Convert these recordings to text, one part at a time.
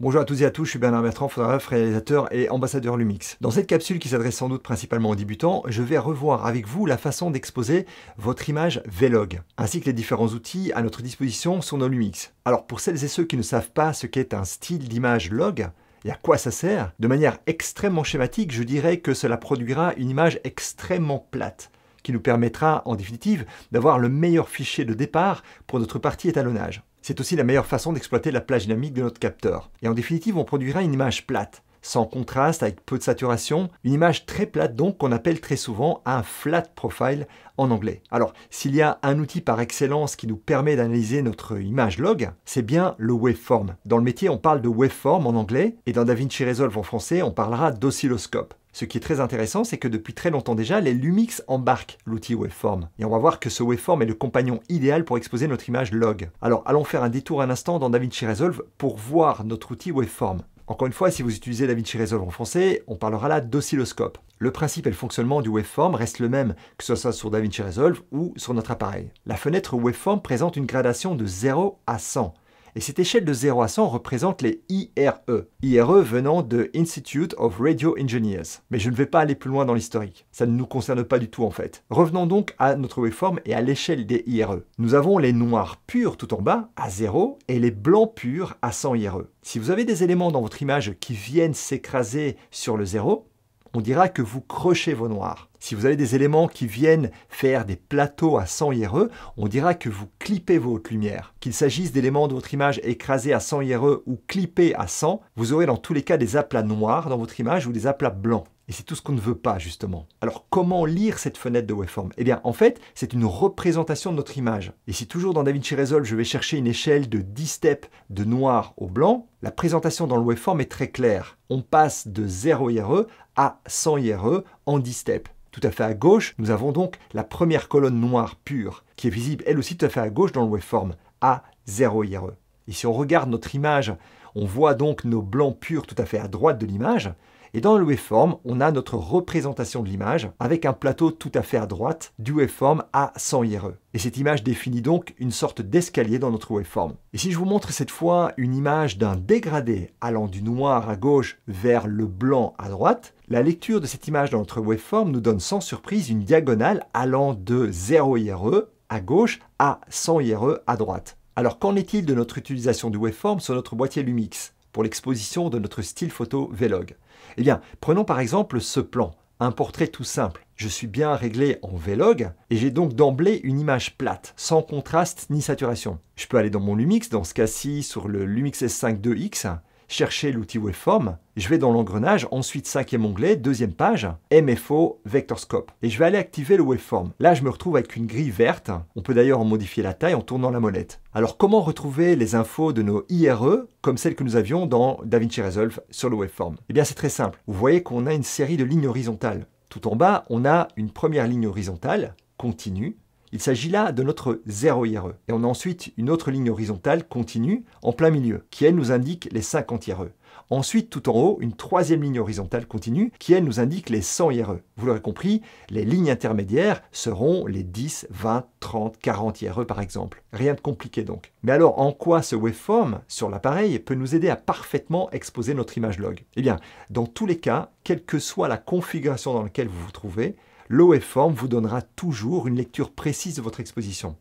Bonjour à tous et à tous, je suis Bernard Bertrand, photographe, réalisateur et ambassadeur Lumix. Dans cette capsule qui s'adresse sans doute principalement aux débutants, je vais revoir avec vous la façon d'exposer votre image Vlog, ainsi que les différents outils à notre disposition sur nos Lumix. Alors pour celles et ceux qui ne savent pas ce qu'est un style d'image log, et à quoi ça sert De manière extrêmement schématique, je dirais que cela produira une image extrêmement plate, qui nous permettra en définitive d'avoir le meilleur fichier de départ pour notre partie étalonnage. C'est aussi la meilleure façon d'exploiter la plage dynamique de notre capteur. Et en définitive, on produira une image plate, sans contraste, avec peu de saturation, une image très plate donc qu'on appelle très souvent un flat profile en anglais. Alors, s'il y a un outil par excellence qui nous permet d'analyser notre image log, c'est bien le waveform. Dans le métier, on parle de waveform en anglais et dans DaVinci Resolve en français, on parlera d'oscilloscope. Ce qui est très intéressant, c'est que depuis très longtemps déjà, les Lumix embarquent l'outil Waveform. Et on va voir que ce Waveform est le compagnon idéal pour exposer notre image log. Alors allons faire un détour un instant dans DaVinci Resolve pour voir notre outil Waveform. Encore une fois, si vous utilisez DaVinci Resolve en français, on parlera là d'oscilloscope. Le principe et le fonctionnement du waveform reste le même, que ce soit sur DaVinci Resolve ou sur notre appareil. La fenêtre waveform présente une gradation de 0 à 100 et cette échelle de 0 à 100 représente les IRE, IRE venant de Institute of Radio Engineers. Mais je ne vais pas aller plus loin dans l'historique, ça ne nous concerne pas du tout en fait. Revenons donc à notre waveform et à l'échelle des IRE. Nous avons les noirs purs tout en bas, à 0, et les blancs purs à 100 IRE. Si vous avez des éléments dans votre image qui viennent s'écraser sur le 0, on dira que vous crochez vos noirs. Si vous avez des éléments qui viennent faire des plateaux à 100 IRE, on dira que vous clippez hautes lumières. Qu'il s'agisse d'éléments de votre image écrasés à 100 IRE ou clippés à 100, vous aurez dans tous les cas des aplats noirs dans votre image ou des aplats blancs. Et c'est tout ce qu'on ne veut pas, justement. Alors, comment lire cette fenêtre de waveform Eh bien, en fait, c'est une représentation de notre image. Et si toujours dans DaVinci Resolve, je vais chercher une échelle de 10 steps de noir au blanc, la présentation dans le waveform est très claire. On passe de 0 IRE à 100 IRE en 10 steps. Tout à fait à gauche, nous avons donc la première colonne noire pure, qui est visible elle aussi tout à fait à gauche dans le waveform, à 0 IRE. Et si on regarde notre image, on voit donc nos blancs purs tout à fait à droite de l'image, et dans le waveform, on a notre représentation de l'image avec un plateau tout à fait à droite du waveform à 100 IRE. Et cette image définit donc une sorte d'escalier dans notre waveform. Et si je vous montre cette fois une image d'un dégradé allant du noir à gauche vers le blanc à droite, la lecture de cette image dans notre waveform nous donne sans surprise une diagonale allant de 0 IRE à gauche à 100 IRE à droite. Alors qu'en est-il de notre utilisation du waveform sur notre boîtier Lumix pour l'exposition de notre style photo Vlog. Eh bien, prenons par exemple ce plan, un portrait tout simple. Je suis bien réglé en Vlog et j'ai donc d'emblée une image plate, sans contraste ni saturation. Je peux aller dans mon Lumix, dans ce cas-ci sur le Lumix S5 2X, chercher l'outil Waveform, je vais dans l'engrenage, ensuite cinquième onglet, deuxième page, MFO Vectorscope. Et je vais aller activer le Waveform. Là, je me retrouve avec une grille verte. On peut d'ailleurs en modifier la taille en tournant la molette. Alors, comment retrouver les infos de nos IRE comme celles que nous avions dans DaVinci Resolve sur le Waveform Eh bien, c'est très simple. Vous voyez qu'on a une série de lignes horizontales. Tout en bas, on a une première ligne horizontale, continue, il s'agit là de notre 0 IRE. Et on a ensuite une autre ligne horizontale continue en plein milieu, qui elle nous indique les 50 IRE. Ensuite, tout en haut, une troisième ligne horizontale continue qui, elle, nous indique les 100 IRE. Vous l'aurez compris, les lignes intermédiaires seront les 10, 20, 30, 40 IRE par exemple. Rien de compliqué donc. Mais alors, en quoi ce waveform sur l'appareil peut nous aider à parfaitement exposer notre image log Eh bien, dans tous les cas, quelle que soit la configuration dans laquelle vous vous trouvez, l'OFORM vous donnera toujours une lecture précise de votre exposition.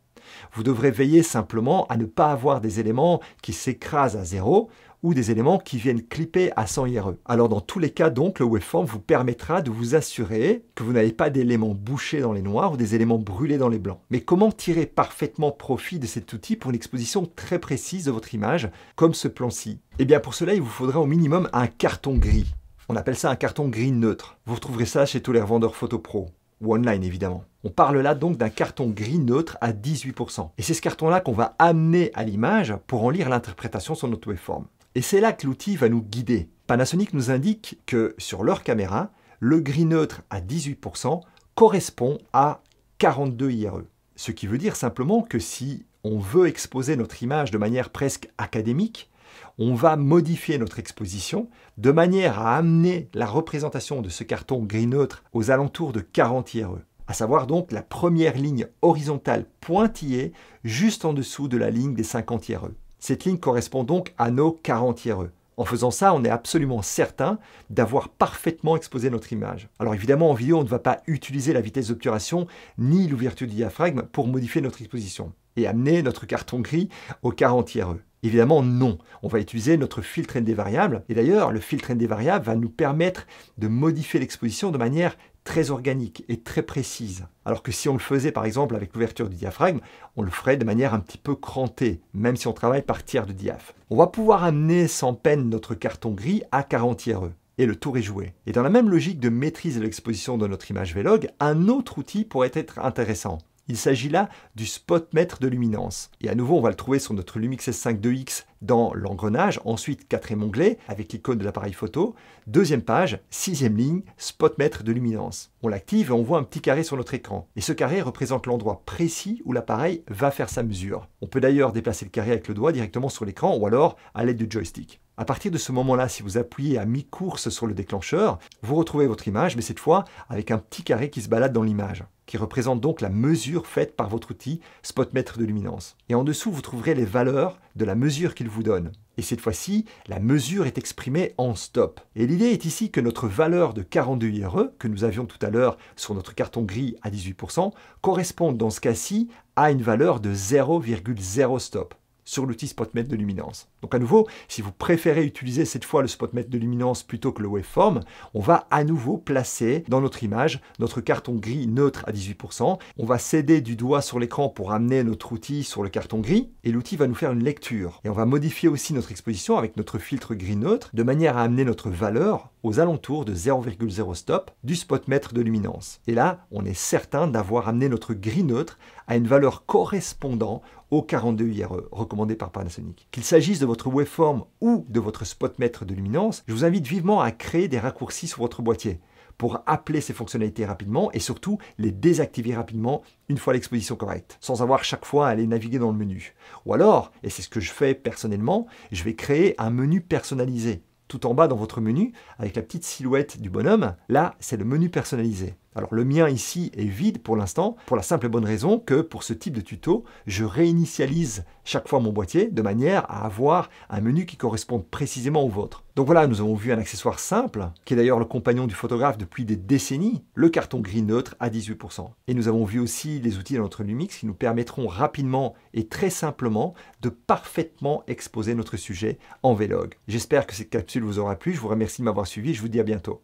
Vous devrez veiller simplement à ne pas avoir des éléments qui s'écrasent à zéro ou des éléments qui viennent clipper à 100 IRE. Alors dans tous les cas donc, le waveform vous permettra de vous assurer que vous n'avez pas d'éléments bouchés dans les noirs ou des éléments brûlés dans les blancs. Mais comment tirer parfaitement profit de cet outil pour une exposition très précise de votre image, comme ce plan-ci Eh bien pour cela, il vous faudra au minimum un carton gris. On appelle ça un carton gris neutre. Vous retrouverez ça chez tous les revendeurs photo pro ou online évidemment. On parle là donc d'un carton gris neutre à 18%. Et c'est ce carton-là qu'on va amener à l'image pour en lire l'interprétation sur notre waveform. Et c'est là que l'outil va nous guider. Panasonic nous indique que sur leur caméra, le gris neutre à 18% correspond à 42 IRE. Ce qui veut dire simplement que si on veut exposer notre image de manière presque académique, on va modifier notre exposition de manière à amener la représentation de ce carton gris neutre aux alentours de 40 IRE, à savoir donc la première ligne horizontale pointillée juste en dessous de la ligne des 50 IRE. Cette ligne correspond donc à nos 40 IRE. En faisant ça, on est absolument certain d'avoir parfaitement exposé notre image. Alors évidemment, en vidéo, on ne va pas utiliser la vitesse d'obturation ni l'ouverture du diaphragme pour modifier notre exposition et amener notre carton gris aux 40 IRE. Évidemment, non. On va utiliser notre filtre ND variable. Et d'ailleurs, le filtre ND variable va nous permettre de modifier l'exposition de manière très organique et très précise. Alors que si on le faisait par exemple avec l'ouverture du diaphragme, on le ferait de manière un petit peu crantée, même si on travaille par tiers de diaph. On va pouvoir amener sans peine notre carton gris à 40 tiers Et le tour est joué. Et dans la même logique de maîtrise de l'exposition de notre image Vlog, un autre outil pourrait être intéressant. Il s'agit là du spotmètre de luminance. Et à nouveau, on va le trouver sur notre Lumix S5-2X dans l'engrenage, ensuite quatrième onglet avec l'icône de l'appareil photo, deuxième page, sixième ligne, spotmètre de luminance. On l'active et on voit un petit carré sur notre écran. Et ce carré représente l'endroit précis où l'appareil va faire sa mesure. On peut d'ailleurs déplacer le carré avec le doigt directement sur l'écran ou alors à l'aide du joystick. À partir de ce moment-là, si vous appuyez à mi-course sur le déclencheur, vous retrouvez votre image, mais cette fois avec un petit carré qui se balade dans l'image, qui représente donc la mesure faite par votre outil spotmètre de luminance. Et en dessous, vous trouverez les valeurs de la mesure qu'il vous donne. Et cette fois-ci, la mesure est exprimée en stop. Et l'idée est ici que notre valeur de 42 IRE, que nous avions tout à l'heure sur notre carton gris à 18%, corresponde dans ce cas-ci à une valeur de 0,0 stop sur l'outil SpotMet de luminance. Donc à nouveau, si vous préférez utiliser cette fois le SpotMet de luminance plutôt que le waveform, on va à nouveau placer dans notre image notre carton gris neutre à 18%. On va céder du doigt sur l'écran pour amener notre outil sur le carton gris et l'outil va nous faire une lecture. Et on va modifier aussi notre exposition avec notre filtre gris neutre de manière à amener notre valeur aux alentours de 0,0 stop du spot de luminance. Et là, on est certain d'avoir amené notre gris neutre à une valeur correspondant au 42 IRE recommandé par Panasonic. Qu'il s'agisse de votre waveform ou de votre spot de luminance, je vous invite vivement à créer des raccourcis sur votre boîtier pour appeler ces fonctionnalités rapidement et surtout les désactiver rapidement une fois l'exposition correcte, sans avoir chaque fois à aller naviguer dans le menu. Ou alors, et c'est ce que je fais personnellement, je vais créer un menu personnalisé tout en bas dans votre menu, avec la petite silhouette du bonhomme, là, c'est le menu personnalisé. Alors le mien ici est vide pour l'instant, pour la simple et bonne raison que pour ce type de tuto, je réinitialise chaque fois mon boîtier de manière à avoir un menu qui corresponde précisément au vôtre. Donc voilà, nous avons vu un accessoire simple, qui est d'ailleurs le compagnon du photographe depuis des décennies, le carton gris neutre à 18%. Et nous avons vu aussi les outils de notre Lumix qui nous permettront rapidement et très simplement de parfaitement exposer notre sujet en Vlog. J'espère que cette capsule vous aura plu, je vous remercie de m'avoir suivi, je vous dis à bientôt.